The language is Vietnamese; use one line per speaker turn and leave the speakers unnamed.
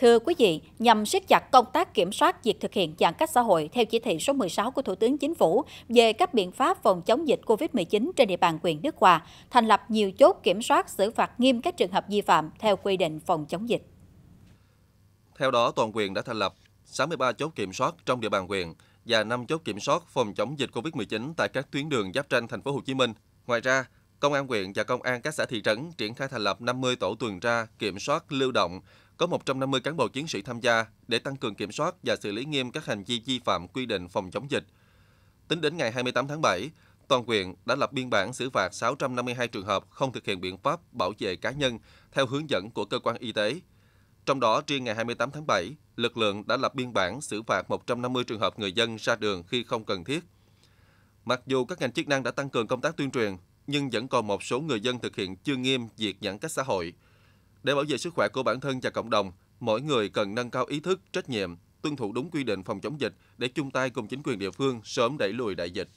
Thưa quý vị, nhằm siết chặt công tác kiểm soát việc thực hiện giãn cách xã hội theo chỉ thị số 16 của Thủ tướng Chính phủ về các biện pháp phòng chống dịch COVID-19 trên địa bàn huyện Đức Hòa, thành lập nhiều chốt kiểm soát xử phạt nghiêm các trường hợp vi phạm theo quy định phòng chống dịch.
Theo đó, toàn quyền đã thành lập 63 chốt kiểm soát trong địa bàn huyện và 5 chốt kiểm soát phòng chống dịch COVID-19 tại các tuyến đường giáp tranh thành phố Hồ Chí Minh. Ngoài ra, Công an huyện và công an các xã thị trấn triển khai thành lập 50 tổ tuần tra kiểm soát lưu động có 150 cán bộ chiến sĩ tham gia để tăng cường kiểm soát và xử lý nghiêm các hành vi vi phạm quy định phòng chống dịch. Tính đến ngày 28 tháng 7, toàn huyện đã lập biên bản xử phạt 652 trường hợp không thực hiện biện pháp bảo vệ cá nhân theo hướng dẫn của cơ quan y tế. Trong đó, riêng ngày 28 tháng 7, lực lượng đã lập biên bản xử phạt 150 trường hợp người dân ra đường khi không cần thiết. Mặc dù các ngành chức năng đã tăng cường công tác tuyên truyền, nhưng vẫn còn một số người dân thực hiện chưa nghiêm việc giãn cách xã hội – để bảo vệ sức khỏe của bản thân và cộng đồng, mỗi người cần nâng cao ý thức, trách nhiệm, tuân thủ đúng quy định phòng chống dịch để chung tay cùng chính quyền địa phương sớm đẩy lùi đại dịch.